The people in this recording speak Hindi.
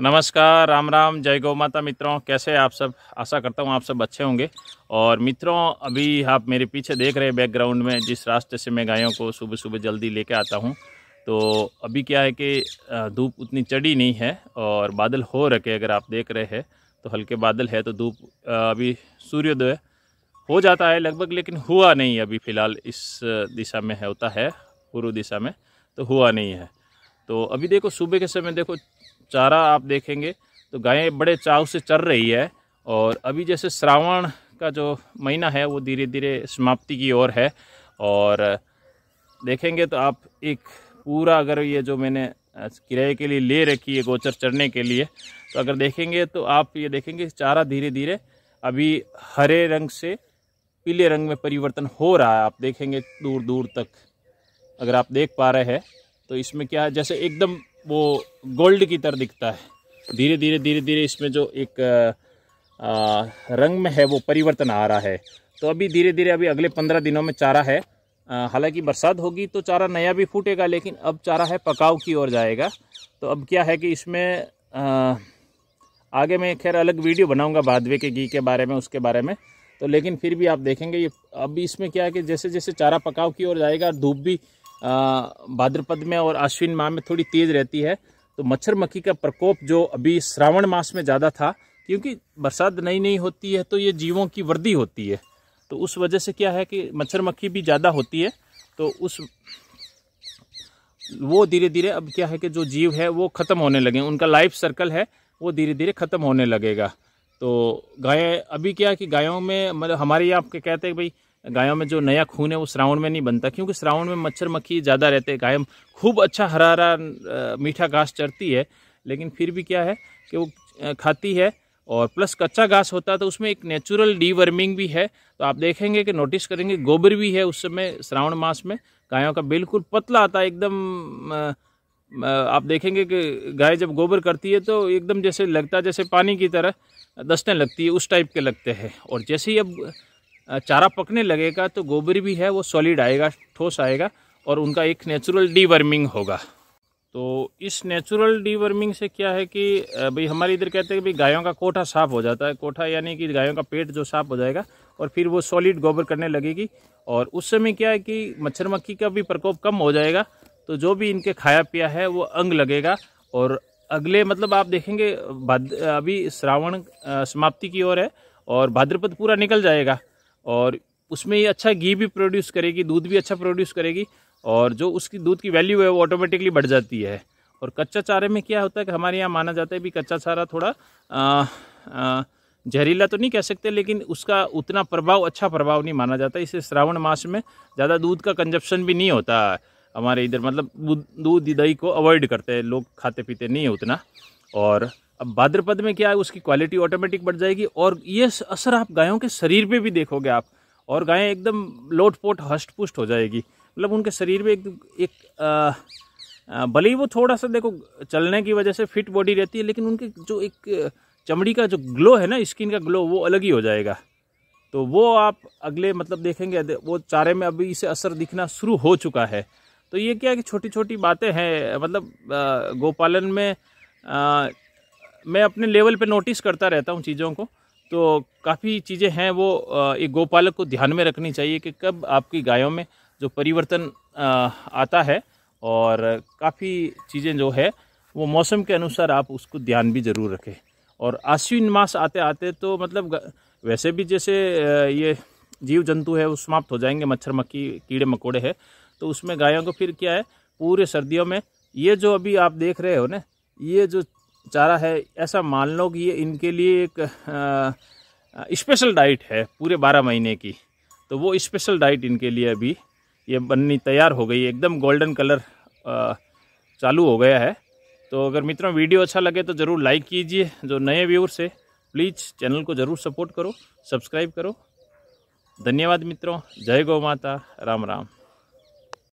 नमस्कार राम राम जय गौ माता मित्रों कैसे आप सब आशा करता हूँ आप सब अच्छे होंगे और मित्रों अभी आप मेरे पीछे देख रहे हैं बैकग्राउंड में जिस रास्ते से मैं गायों को सुबह सुबह जल्दी लेके आता हूँ तो अभी क्या है कि धूप उतनी चढ़ी नहीं है और बादल हो रखे अगर आप देख रहे हैं तो हल्के बादल है तो धूप अभी सूर्योदय हो जाता है लगभग लेकिन हुआ नहीं अभी फ़िलहाल इस दिशा में होता है पूर्व दिशा में तो हुआ नहीं है तो अभी देखो सुबह के समय देखो चारा आप देखेंगे तो गायें बड़े चाव से चर रही है और अभी जैसे श्रावण का जो महीना है वो धीरे धीरे समाप्ति की ओर है और देखेंगे तो आप एक पूरा अगर ये जो मैंने किराए के लिए ले रखी है गोचर चरने के लिए तो अगर देखेंगे तो आप ये देखेंगे चारा धीरे धीरे अभी हरे रंग से पीले रंग में परिवर्तन हो रहा है आप देखेंगे दूर दूर तक अगर आप देख पा रहे हैं तो इसमें क्या है जैसे एकदम वो गोल्ड की तरह दिखता है धीरे धीरे धीरे धीरे इसमें जो एक आ, रंग में है वो परिवर्तन आ रहा है तो अभी धीरे धीरे अभी अगले पंद्रह दिनों में चारा है हालांकि बरसात होगी तो चारा नया भी फूटेगा लेकिन अब चारा है पकाव की ओर जाएगा तो अब क्या है कि इसमें आ, आगे मैं खैर अलग वीडियो बनाऊंगा बादवे के घी के बारे में उसके बारे में तो लेकिन फिर भी आप देखेंगे ये अब इसमें क्या है कि जैसे जैसे चारा पकाव की ओर जाएगा धूप भी भाद्रपद में और अश्विन माह में थोड़ी तेज़ रहती है तो मच्छर मक्खी का प्रकोप जो अभी श्रावण मास में ज़्यादा था क्योंकि बरसात नई नई होती है तो ये जीवों की वृद्धि होती है तो उस वजह से क्या है कि मच्छर मक्खी भी ज़्यादा होती है तो उस वो धीरे धीरे अब क्या है कि जो जीव है वो ख़त्म होने लगे उनका लाइफ सर्कल है वो धीरे धीरे ख़त्म होने लगेगा तो गाय अभी क्या है कि गायों में मतलब हमारे यहाँ कहते हैं भाई गायों में जो नया खून है वो श्रावण में नहीं बनता क्योंकि श्रावण में मच्छर मक्खी ज़्यादा रहते हैं गाय खूब अच्छा हरा हरा मीठा घास चरती है लेकिन फिर भी क्या है कि वो खाती है और प्लस कच्चा घास होता है तो उसमें एक नेचुरल डीवर्मिंग भी है तो आप देखेंगे कि नोटिस करेंगे गोबर भी है उस समय श्रावण मास में गायों का बिल्कुल पतला आता है एकदम आप देखेंगे कि गाय जब गोबर करती है तो एकदम जैसे लगता है जैसे पानी की तरह दस्तें लगती है उस टाइप के लगते हैं और जैसे ही अब चारा पकने लगेगा तो गोबर भी है वो सॉलिड आएगा ठोस आएगा और उनका एक नेचुरल डीवर्मिंग होगा तो इस नेचुरल डीवर्मिंग से क्या है कि भाई हमारे इधर कहते हैं भाई गायों का कोठा साफ हो जाता है कोठा यानी कि गायों का पेट जो साफ हो जाएगा और फिर वो सॉलिड गोबर करने लगेगी और उस समय क्या है कि मच्छर मक्खी का भी प्रकोप कम हो जाएगा तो जो भी इनके खाया पिया है वो अंग लगेगा और अगले मतलब आप देखेंगे अभी श्रावण समाप्ति की ओर है और भाद्रपद पूरा निकल जाएगा और उसमें ये अच्छा घी भी प्रोड्यूस करेगी दूध भी अच्छा प्रोड्यूस करेगी और जो उसकी दूध की वैल्यू है वो ऑटोमेटिकली बढ़ जाती है और कच्चा चारे में क्या होता है कि हमारे यहाँ माना जाता है भी कच्चा चारा थोड़ा आ, आ, जहरीला तो नहीं कह सकते लेकिन उसका उतना प्रभाव अच्छा प्रभाव नहीं माना जाता इसे श्रावण मास में ज़्यादा दूध का कंजप्शन भी नहीं होता हमारे इधर मतलब दूध दही को अवॉइड करते हैं लोग खाते पीते नहीं है उतना और अब भाद्रपद में क्या है उसकी क्वालिटी ऑटोमेटिक बढ़ जाएगी और ये असर आप गायों के शरीर पे भी देखोगे आप और गायें एकदम लोट पोट हष्ट पुष्ट हो जाएगी मतलब उनके शरीर में एक, एक भले ही वो थोड़ा सा देखो चलने की वजह से फिट बॉडी रहती है लेकिन उनके जो एक चमड़ी का जो ग्लो है ना स्किन का ग्लो वो अलग ही हो जाएगा तो वो आप अगले मतलब देखेंगे वो चारे में अभी इसे असर दिखना शुरू हो चुका है तो ये क्या है कि छोटी छोटी बातें हैं मतलब गोपालन में मैं अपने लेवल पे नोटिस करता रहता हूँ चीज़ों को तो काफ़ी चीज़ें हैं वो एक गोपालक को ध्यान में रखनी चाहिए कि कब आपकी गायों में जो परिवर्तन आता है और काफ़ी चीज़ें जो है वो मौसम के अनुसार आप उसको ध्यान भी ज़रूर रखें और आश्विन मास आते आते तो मतलब वैसे भी जैसे ये जीव जंतु है वो समाप्त हो जाएंगे मच्छर मक्खी कीड़े मकोड़े हैं तो उसमें गायों को फिर क्या है पूरे सर्दियों में ये जो अभी आप देख रहे हो ना ये जो चारा है ऐसा मान लो कि ये इनके लिए एक स्पेशल डाइट है पूरे बारह महीने की तो वो स्पेशल डाइट इनके लिए अभी ये बननी तैयार हो गई एकदम गोल्डन कलर आ, चालू हो गया है तो अगर मित्रों वीडियो अच्छा लगे तो ज़रूर लाइक कीजिए जो नए व्यूअर्स से प्लीज़ चैनल को ज़रूर सपोर्ट करो सब्सक्राइब करो धन्यवाद मित्रों जय गौ माता राम राम